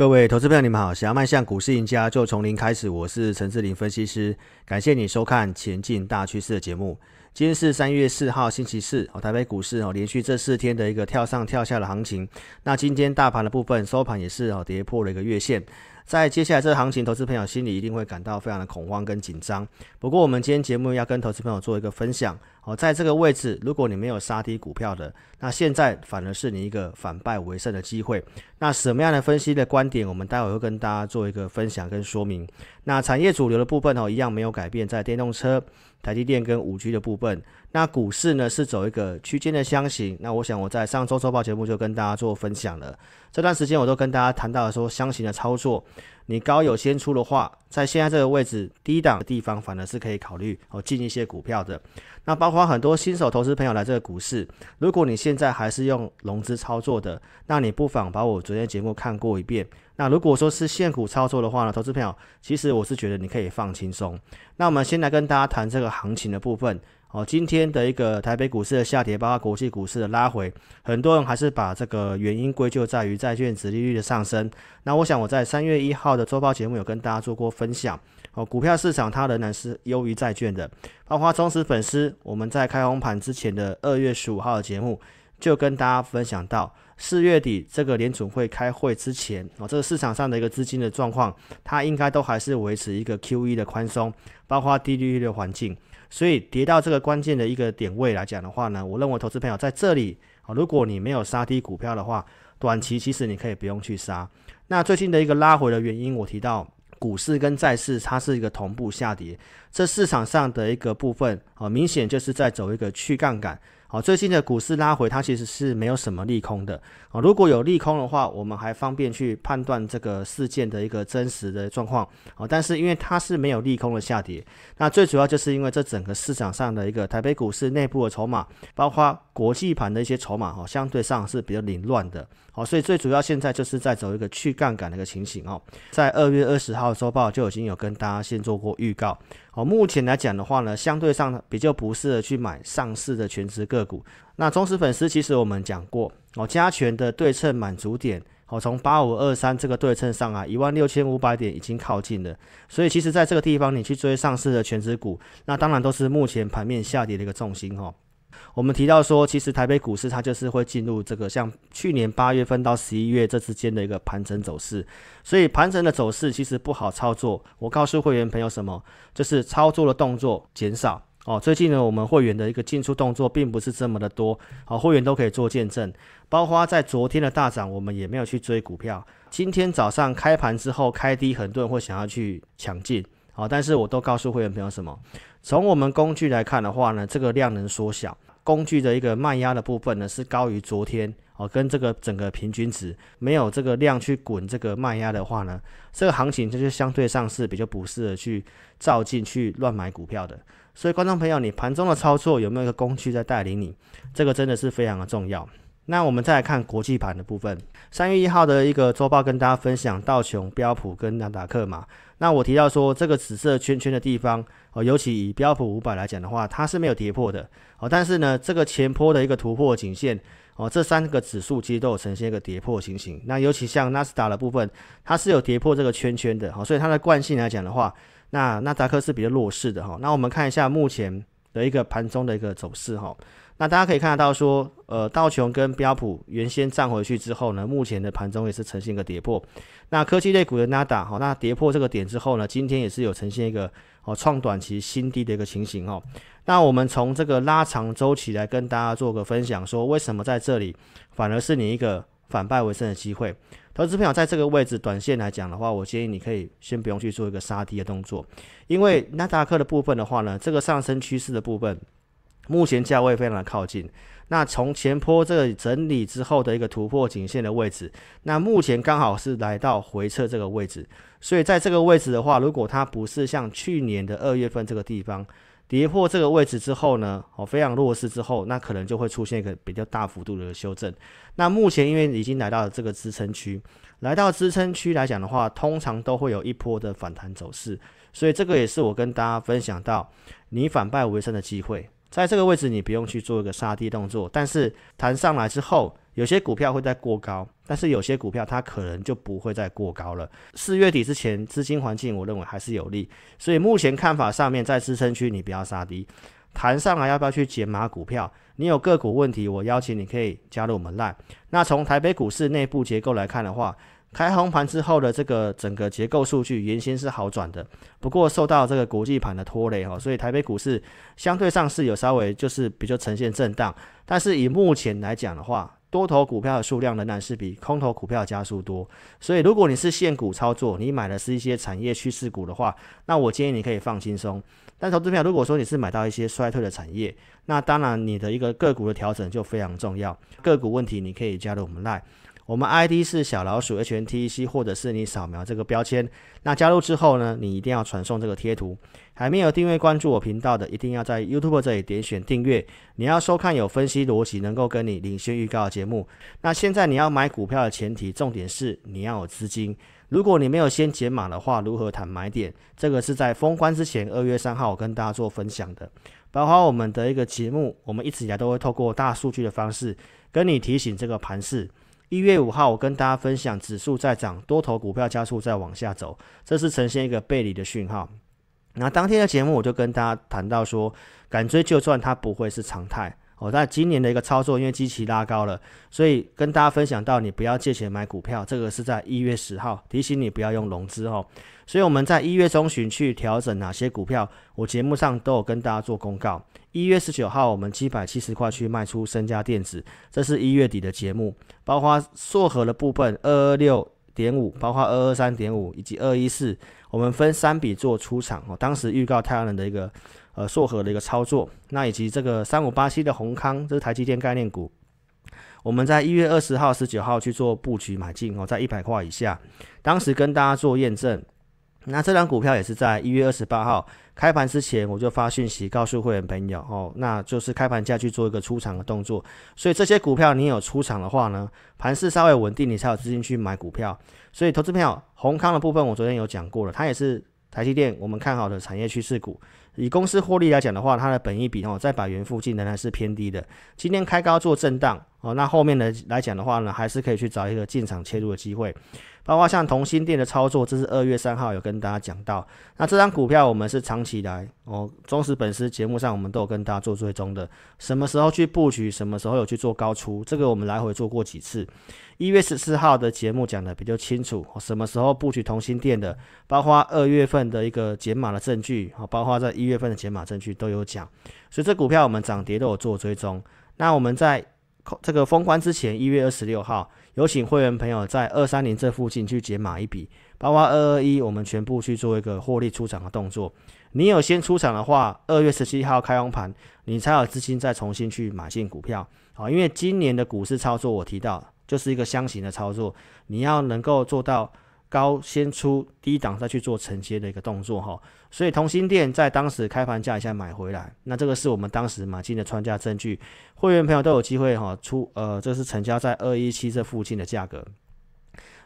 各位投资朋友，你们好，想要迈向股市赢家，就从零开始。我是陈志林分析师，感谢你收看前进大趋势的节目。今天是三月四号星期四，哦，台北股市哦连续这四天的一个跳上跳下的行情。那今天大盘的部分收盘也是哦跌破了一个月线。在接下来这个行情，投资朋友心里一定会感到非常的恐慌跟紧张。不过，我们今天节目要跟投资朋友做一个分享哦，在这个位置，如果你没有杀低股票的，那现在反而是你一个反败为胜的机会。那什么样的分析的观点，我们待会会跟大家做一个分享跟说明。那产业主流的部分哦，一样没有改变，在电动车。台积电跟五 G 的部分，那股市呢是走一个区间的箱型，那我想我在上周周报节目就跟大家做分享了。这段时间我都跟大家谈到了说箱型的操作，你高有先出的话，在现在这个位置低档的地方反而是可以考虑哦进一些股票的。那包括很多新手投资朋友来这个股市，如果你现在还是用融资操作的，那你不妨把我昨天节目看过一遍。那如果说是现股操作的话呢，投资朋友，其实我是觉得你可以放轻松。那我们先来跟大家谈这个行情的部分哦。今天的一个台北股市的下跌，包括国际股市的拉回，很多人还是把这个原因归咎在于债券值利率的上升。那我想我在三月一号的周报节目有跟大家做过分享哦，股票市场它仍然是优于债券的，包括忠实粉丝，我们在开红盘之前的二月十五号的节目。就跟大家分享到四月底这个联储会开会之前啊，这个市场上的一个资金的状况，它应该都还是维持一个 QE 的宽松，包括低利率的环境。所以跌到这个关键的一个点位来讲的话呢，我认为投资朋友在这里啊，如果你没有杀低股票的话，短期其实你可以不用去杀。那最近的一个拉回的原因，我提到股市跟债市它是一个同步下跌，这市场上的一个部分啊，明显就是在走一个去杠杆。好，最近的股市拉回，它其实是没有什么利空的。哦，如果有利空的话，我们还方便去判断这个事件的一个真实的状况。哦，但是因为它是没有利空的下跌，那最主要就是因为这整个市场上的一个台北股市内部的筹码，包括国际盘的一些筹码哦，相对上是比较凌乱的。哦，所以最主要现在就是在走一个去杠杆的一个情形哦，在二月二十号周报就已经有跟大家先做过预告。哦，目前来讲的话呢，相对上比较不适合去买上市的全值个股。那中实粉丝其实我们讲过，哦，加权的对称满足点，哦，从八五二三这个对称上啊，一万六千五百点已经靠近了。所以其实在这个地方你去追上市的全值股，那当然都是目前盘面下跌的一个重心哈。我们提到说，其实台北股市它就是会进入这个像去年八月份到十一月这之间的一个盘整走势，所以盘整的走势其实不好操作。我告诉会员朋友什么？就是操作的动作减少哦。最近呢，我们会员的一个进出动作并不是这么的多，好，会员都可以做见证。包括在昨天的大涨，我们也没有去追股票。今天早上开盘之后开低，很多人会想要去抢进。好，但是我都告诉会员朋友什么？从我们工具来看的话呢，这个量能缩小，工具的一个卖压的部分呢是高于昨天哦，跟这个整个平均值没有这个量去滚这个卖压的话呢，这个行情就就相对上是比较不适合去照进去乱买股票的。所以，观众朋友，你盘中的操作有没有一个工具在带领你？这个真的是非常的重要。那我们再来看国际盘的部分，三月一号的一个周报跟大家分享道琼、标普跟纳达克嘛。那我提到说，这个紫色圈圈的地方，哦，尤其以标普五百来讲的话，它是没有跌破的，哦，但是呢，这个前坡的一个突破颈线，哦，这三个指数其实都有呈现一个跌破情形。那尤其像纳斯达的部分，它是有跌破这个圈圈的，哦，所以它的惯性来讲的话，那纳达克是比较弱势的哈。那我们看一下目前的一个盘中的一个走势哈。那大家可以看得到说，呃，道琼跟标普原先站回去之后呢，目前的盘中也是呈现一个跌破。那科技类股的 NADA 达，好，那跌破这个点之后呢，今天也是有呈现一个哦创短期新低的一个情形哦。那我们从这个拉长周期来跟大家做个分享，说为什么在这里反而是你一个反败为胜的机会？投资朋友在这个位置短线来讲的话，我建议你可以先不用去做一个杀低的动作，因为纳达克的部分的话呢，这个上升趋势的部分。目前价位非常的靠近，那从前坡这个整理之后的一个突破颈线的位置，那目前刚好是来到回撤这个位置，所以在这个位置的话，如果它不是像去年的二月份这个地方跌破这个位置之后呢，哦非常弱势之后，那可能就会出现一个比较大幅度的一个修正。那目前因为已经来到了这个支撑区，来到支撑区来讲的话，通常都会有一波的反弹走势，所以这个也是我跟大家分享到你反败为胜的机会。在这个位置，你不用去做一个杀低动作，但是弹上来之后，有些股票会在过高，但是有些股票它可能就不会再过高了。四月底之前，资金环境我认为还是有利，所以目前看法上面，在支撑区你不要杀低，弹上来要不要去减码股票？你有个股问题，我邀请你可以加入我们 line。那从台北股市内部结构来看的话，开红盘之后的这个整个结构数据，原先是好转的，不过受到这个国际盘的拖累哈，所以台北股市相对上是有稍微就是比较呈现震荡。但是以目前来讲的话，多头股票的数量仍然是比空头股票加速多，所以如果你是现股操作，你买的是一些产业趋势股的话，那我建议你可以放轻松。但投资票如果说你是买到一些衰退的产业，那当然你的一个个股的调整就非常重要。个股问题你可以加入我们 Line。我们 ID 是小老鼠 HNTEC，或者是你扫描这个标签。那加入之后呢，你一定要传送这个贴图。还没有订阅关注我频道的，一定要在 YouTube 这里点选订阅。你要收看有分析逻辑、能够跟你领先预告的节目。那现在你要买股票的前提，重点是你要有资金。如果你没有先解码的话，如何谈买点？这个是在封关之前二月三号我跟大家做分享的，包括我们的一个节目，我们一直以来都会透过大数据的方式跟你提醒这个盘势。一月五号，我跟大家分享，指数在涨，多头股票加速在往下走，这是呈现一个背离的讯号。那当天的节目，我就跟大家谈到说，敢追就赚，它不会是常态。我在今年的一个操作，因为机器拉高了，所以跟大家分享到，你不要借钱买股票，这个是在一月十号提醒你不要用融资哦。所以我们在一月中旬去调整哪些股票，我节目上都有跟大家做公告。一月十九号，我们七百七十块去卖出身家电子，这是一月底的节目，包括硕核的部分二二六点五，包括二二三点五以及二一四，我们分三笔做出场哦。当时预告太阳能的一个。呃，缩核的一个操作，那以及这个三五八七的宏康，这是台积电概念股，我们在一月二十号、十九号去做布局买进哦，在一百块以下，当时跟大家做验证。那这张股票也是在一月二十八号开盘之前，我就发讯息告诉会员朋友哦，那就是开盘价去做一个出场的动作。所以这些股票你有出场的话呢，盘势稍微稳定，你才有资金去买股票。所以投资朋友，康的部分我昨天有讲过了，它也是。台积电，我们看好的产业趋势股，以公司获利来讲的话，它的本益比哦在百元附近仍然是偏低的。今天开高做震荡哦，那后面的来讲的话呢，还是可以去找一个进场切入的机会。包括像同心店的操作，这是二月三号有跟大家讲到。那这张股票我们是长期来哦，忠实粉丝节目上我们都有跟大家做追踪的。什么时候去布局，什么时候有去做高出，这个我们来回做过几次。一月十四号的节目讲的比较清楚，什么时候布局同心店的，包括二月份的一个解码的证据，啊，包括在一月份的解码证据都有讲。所以这股票我们涨跌都有做追踪。那我们在这个封关之前，一月二十六号。有请会员朋友在二三零这附近去解码一笔，包括二二一，我们全部去做一个获利出场的动作。你有先出场的话，二月十七号开阳盘，你才有资金再重新去买进股票。好，因为今年的股市操作，我提到就是一个箱型的操作，你要能够做到。高先出低档，再去做承接的一个动作哈，所以同心店在当时开盘价一下买回来，那这个是我们当时买进的穿价证据。会员朋友都有机会哈，出呃，这是成交在二一七这附近的价格。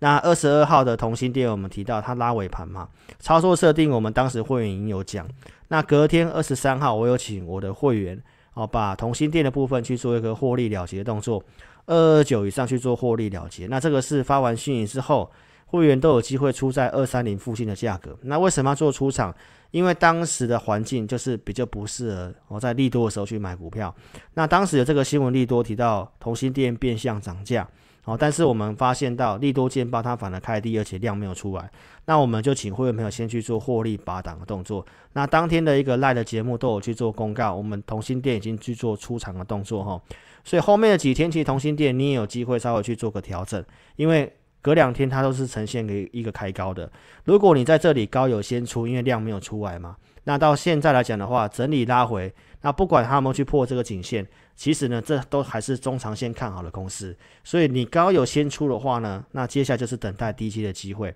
那二十二号的同心店，我们提到它拉尾盘嘛，操作设定我们当时会员已经有讲。那隔天二十三号，我有请我的会员哦，把同心店的部分去做一个获利了结的动作，二二九以上去做获利了结。那这个是发完讯息之后。会员都有机会出在二三零附近的价格。那为什么要做出场？因为当时的环境就是比较不适合我在利多的时候去买股票。那当时有这个新闻，利多提到同心店变相涨价，哦，但是我们发现到利多见报它反而开低，而且量没有出来。那我们就请会员朋友先去做获利拔档的动作。那当天的一个赖的节目都有去做公告，我们同心店已经去做出场的动作哈。所以后面的几天其实同心店你也有机会稍微去做个调整，因为。隔两天它都是呈现给一个开高的，如果你在这里高有先出，因为量没有出来嘛，那到现在来讲的话，整理拉回，那不管它有没有去破这个颈线，其实呢，这都还是中长线看好的公司，所以你高有先出的话呢，那接下来就是等待低吸的机会。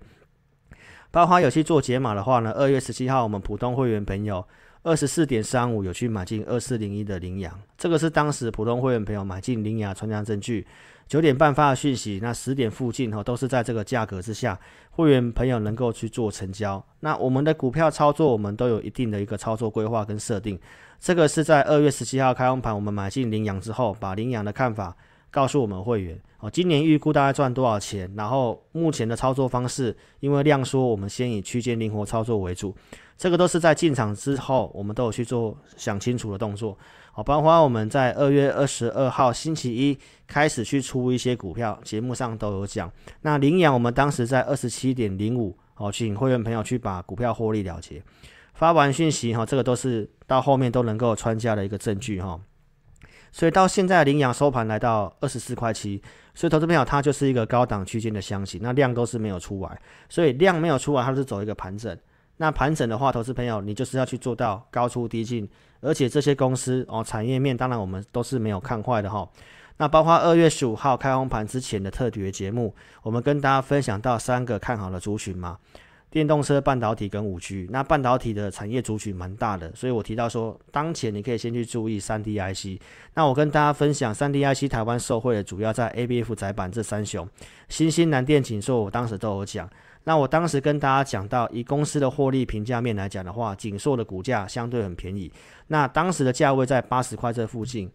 包花友去做解码的话呢，二月十七号我们普通会员朋友二十四点三五有去买进二四零一的羚羊，这个是当时普通会员朋友买进羚羊穿墙证据。九点半发的讯息，那十点附近哈都是在这个价格之下，会员朋友能够去做成交。那我们的股票操作，我们都有一定的一个操作规划跟设定。这个是在二月十七号开盘，我们买进羚羊之后，把羚羊的看法。告诉我们会员哦，今年预估大概赚多少钱？然后目前的操作方式，因为量缩，我们先以区间灵活操作为主。这个都是在进场之后，我们都有去做想清楚的动作好，包括我们在二月二十二号星期一开始去出一些股票，节目上都有讲。那领养我们当时在二十七点零五哦，请会员朋友去把股票获利了结，发完讯息哈，这个都是到后面都能够参加的一个证据哈。所以到现在羚羊收盘来到二十四块七，所以投资朋友它就是一个高档区间的箱型，那量都是没有出完，所以量没有出完，它是走一个盘整。那盘整的话，投资朋友你就是要去做到高出低进，而且这些公司哦产业面当然我们都是没有看坏的哈。那包括二月十五号开红盘之前的特别节目，我们跟大家分享到三个看好的族群嘛。电动车、半导体跟五 G，那半导体的产业族群蛮大的，所以我提到说，当前你可以先去注意三 D IC。那我跟大家分享，三 D IC 台湾受惠的主要在 ABF 窄板这三雄，新兴南电、锦硕，我当时都有讲。那我当时跟大家讲到，以公司的获利评价面来讲的话，锦硕的股价相对很便宜，那当时的价位在八十块这附近。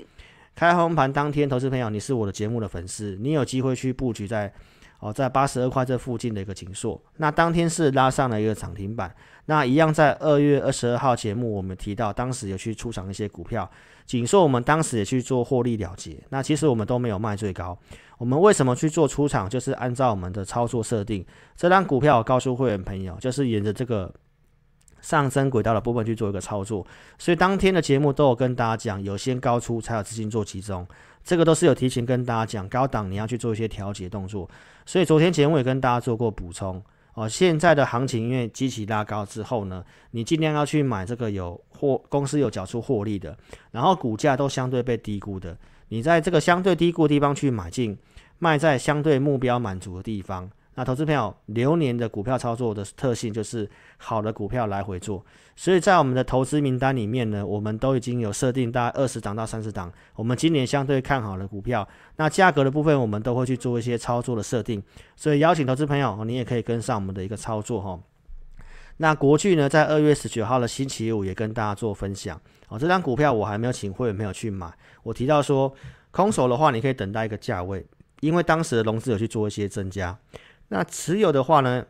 开红盘当天，投资朋友，你是我的节目的粉丝，你有机会去布局在。哦，在八十二块这附近的一个紧缩，那当天是拉上了一个涨停板。那一样在二月二十二号节目，我们提到当时有去出场一些股票，紧缩我们当时也去做获利了结。那其实我们都没有卖最高。我们为什么去做出场？就是按照我们的操作设定，这张股票我告诉会员朋友，就是沿着这个。上升轨道的部分去做一个操作，所以当天的节目都有跟大家讲，有先高出才有资金做集中，这个都是有提前跟大家讲，高档你要去做一些调节动作。所以昨天节目也跟大家做过补充哦。现在的行情因为机器拉高之后呢，你尽量要去买这个有获公司有缴出获利的，然后股价都相对被低估的，你在这个相对低估的地方去买进，卖在相对目标满足的地方。那投资朋友，流年的股票操作的特性就是好的股票来回做，所以在我们的投资名单里面呢，我们都已经有设定，大概二十档到三十档，我们今年相对看好的股票，那价格的部分我们都会去做一些操作的设定，所以邀请投资朋友，你也可以跟上我们的一个操作哈。那国巨呢，在二月十九号的星期五也跟大家做分享哦，这张股票我还没有请会员朋友去买，我提到说空手的话，你可以等待一个价位，因为当时的融资有去做一些增加。那持有的话呢，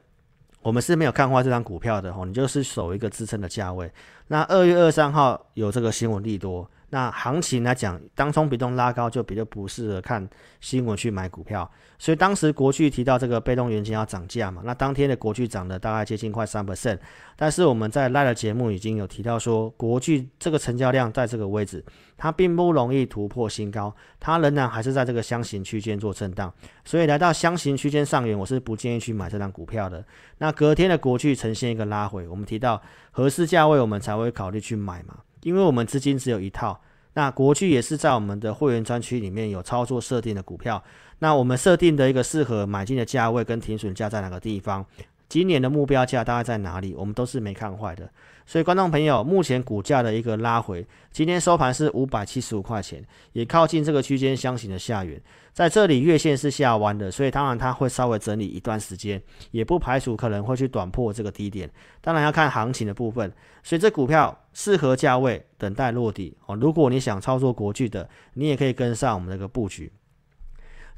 我们是没有看坏这张股票的哦，你就是守一个支撑的价位。那二月二三号有这个新闻利多。那行情来讲，当冲比重拉高，就比较不适合看新闻去买股票。所以当时国巨提到这个被动元件要涨价嘛，那当天的国巨涨了大概接近快三 percent。但是我们在赖的节目已经有提到说，国巨这个成交量在这个位置，它并不容易突破新高，它仍然还是在这个箱型区间做震荡。所以来到箱型区间上缘，我是不建议去买这张股票的。那隔天的国巨呈现一个拉回，我们提到合适价位，我们才会考虑去买嘛。因为我们资金只有一套，那国剧也是在我们的会员专区里面有操作设定的股票，那我们设定的一个适合买进的价位跟停损价在哪个地方？今年的目标价大概在哪里？我们都是没看坏的。所以，观众朋友，目前股价的一个拉回，今天收盘是五百七十五块钱，也靠近这个区间箱形的下缘，在这里月线是下弯的，所以当然它会稍微整理一段时间，也不排除可能会去短破这个低点，当然要看行情的部分。所以这股票适合价位等待落底哦。如果你想操作国巨的，你也可以跟上我们的个布局。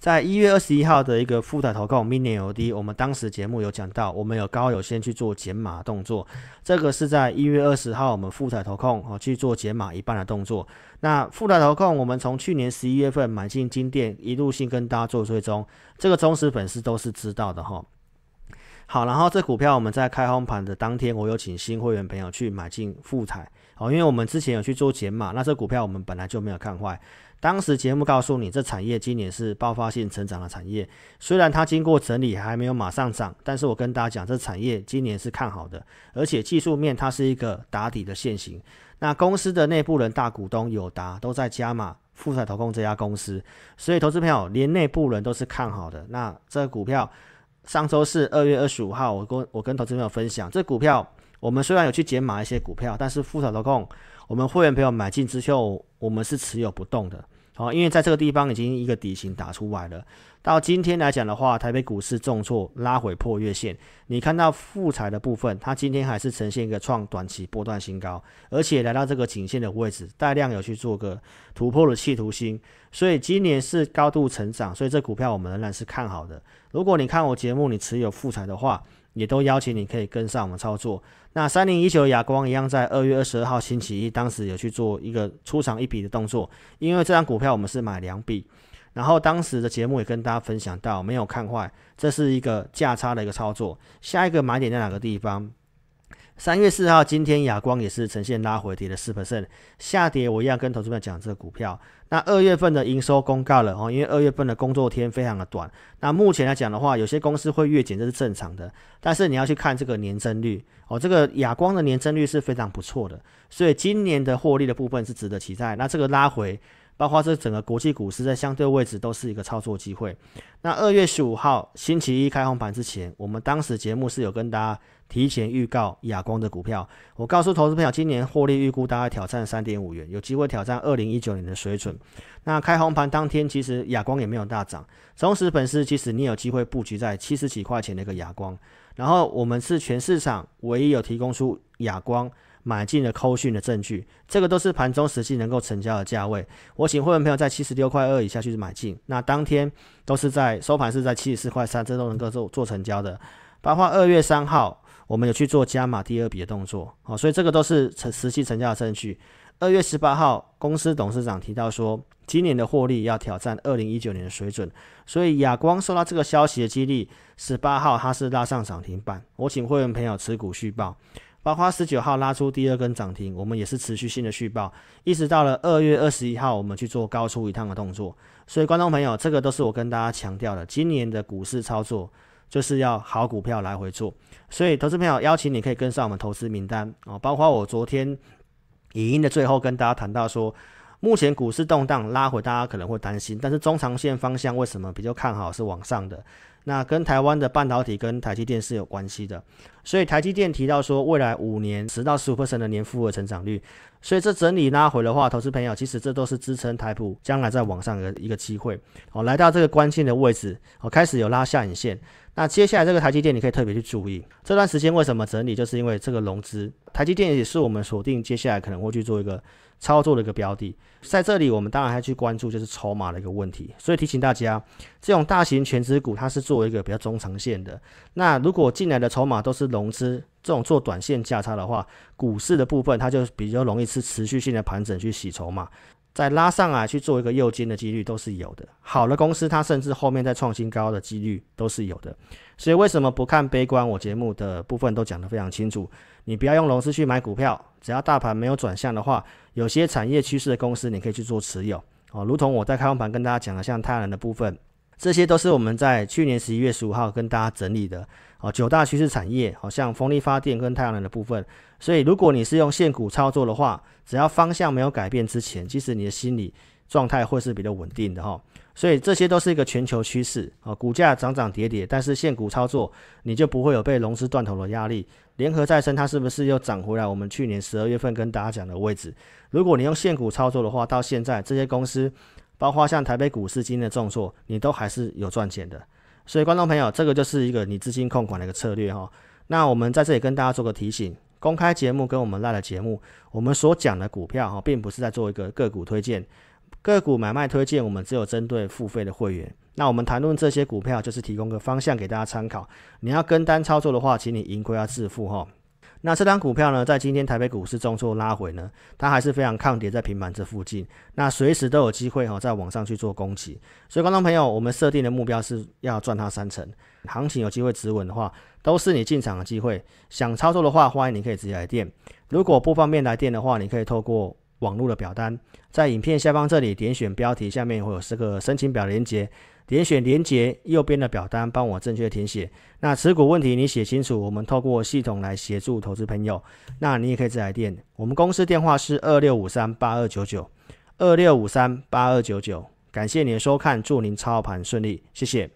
在一月二十一号的一个富台投控 mini l D，我们当时节目有讲到，我们有高有先去做减码动作，这个是在一月二十号我们富台投控哦去做减码一半的动作。那富台投控，我们从去年十一月份买进金店，一路性跟大家做追踪，这个忠实粉丝都是知道的哈。好，然后这股票我们在开红盘的当天，我有请新会员朋友去买进富彩。好，因为我们之前有去做减码，那这股票我们本来就没有看坏。当时节目告诉你，这产业今年是爆发性成长的产业，虽然它经过整理还没有马上涨，但是我跟大家讲，这产业今年是看好的，而且技术面它是一个打底的现形。那公司的内部人大股东有达都在加码富彩投控这家公司，所以投资朋友连内部人都是看好的，那这股票。上周是二月二十五号，我跟我跟投资朋友分享，这股票我们虽然有去减码一些股票，但是富手投控，我们会员朋友买进之后，我们是持有不动的。哦，因为在这个地方已经一个底型打出来了。到今天来讲的话，台北股市重挫，拉回破月线。你看到富彩的部分，它今天还是呈现一个创短期波段新高，而且来到这个颈线的位置，带量有去做个突破的企图心。所以今年是高度成长，所以这股票我们仍然是看好的。如果你看我节目，你持有富彩的话。也都邀请你可以跟上我们操作。那三零一九哑光一样，在二月二十二号星期一，当时有去做一个出场一笔的动作。因为这张股票我们是买两笔，然后当时的节目也跟大家分享到，没有看坏，这是一个价差的一个操作。下一个买点在哪个地方？三月四号，今天亚光也是呈现拉回跌了四 percent 下跌。我一样跟投资们讲这个股票。那二月份的营收公告了哦，因为二月份的工作天非常的短。那目前来讲的话，有些公司会月减，这是正常的。但是你要去看这个年增率哦，这个亚光的年增率是非常不错的。所以今年的获利的部分是值得期待。那这个拉回，包括这整个国际股市在相对位置都是一个操作机会。那二月十五号星期一开红盘之前，我们当时节目是有跟大家。提前预告亚光的股票，我告诉投资朋友，今年获利预估大概挑战三点五元，有机会挑战二零一九年的水准。那开红盘当天，其实亚光也没有大涨，同时，本丝，其实你有机会布局在七十几块钱的一个亚光。然后，我们是全市场唯一有提供出亚光买进的抠讯的证据，这个都是盘中实际能够成交的价位。我请会员朋友在七十六块二以下去买进，那当天都是在收盘是在七十四块三，这都能够做做成交的。包括二月三号。我们有去做加码第二笔的动作，好，所以这个都是成实际成交的证据。二月十八号，公司董事长提到说，今年的获利要挑战二零一九年的水准，所以亚光受到这个消息的激励，十八号它是拉上涨停板。我请会员朋友持股续报，包括十九号拉出第二根涨停，我们也是持续性的续报，一直到了二月二十一号，我们去做高出一趟的动作。所以，观众朋友，这个都是我跟大家强调的，今年的股市操作。就是要好股票来回做，所以投资朋友邀请你可以跟上我们投资名单哦。包括我昨天语音的最后跟大家谈到说，目前股市动荡拉回，大家可能会担心，但是中长线方向为什么比较看好是往上的？那跟台湾的半导体跟台积电是有关系的。所以台积电提到说未来五年十到十五 percent 的年复合成长率，所以这整理拉回的话，投资朋友其实这都是支撑台股将来再往上的一个机会哦。来到这个关键的位置，哦开始有拉下影线。那接下来这个台积电你可以特别去注意，这段时间为什么整理，就是因为这个融资，台积电也是我们锁定接下来可能会去做一个操作的一个标的，在这里我们当然还去关注就是筹码的一个问题，所以提醒大家，这种大型全资股它是作为一个比较中长线的，那如果进来的筹码都是融资，这种做短线价差的话，股市的部分它就比较容易是持续性的盘整去洗筹码。再拉上来去做一个诱肩的几率都是有的，好的公司它甚至后面再创新高的几率都是有的，所以为什么不看悲观？我节目的部分都讲得非常清楚，你不要用融资去买股票，只要大盘没有转向的话，有些产业趋势的公司你可以去做持有哦，如同我在开盘盘跟大家讲的，像太阳能的部分。这些都是我们在去年十一月十五号跟大家整理的哦，九大趋势产业，好像风力发电跟太阳能的部分。所以如果你是用现股操作的话，只要方向没有改变之前，其实你的心理状态会是比较稳定的哈。所以这些都是一个全球趋势哦，股价涨涨跌跌，但是现股操作你就不会有被融资断头的压力。联合再生它是不是又涨回来？我们去年十二月份跟大家讲的位置，如果你用现股操作的话，到现在这些公司。包括像台北股市今天的重挫，你都还是有赚钱的。所以观众朋友，这个就是一个你资金控管的一个策略哈。那我们在这里跟大家做个提醒：公开节目跟我们赖的节目，我们所讲的股票哈，并不是在做一个个股推荐，个股买卖推荐，我们只有针对付费的会员。那我们谈论这些股票，就是提供个方向给大家参考。你要跟单操作的话，请你盈亏要自负哈。那这张股票呢，在今天台北股市中做拉回呢，它还是非常抗跌，在平板这附近，那随时都有机会哈，在往上去做攻击。所以，观众朋友，我们设定的目标是要赚它三成，行情有机会止稳的话，都是你进场的机会。想操作的话，欢迎你可以直接来电。如果不方便来电的话，你可以透过网络的表单，在影片下方这里点选标题下面会有这个申请表连接。点选连接右边的表单，帮我正确填写。那持股问题你写清楚，我们透过系统来协助投资朋友。那你也可以来电，我们公司电话是二六五三八二九九二六五三八二九九。感谢您的收看，祝您操盘顺利，谢谢。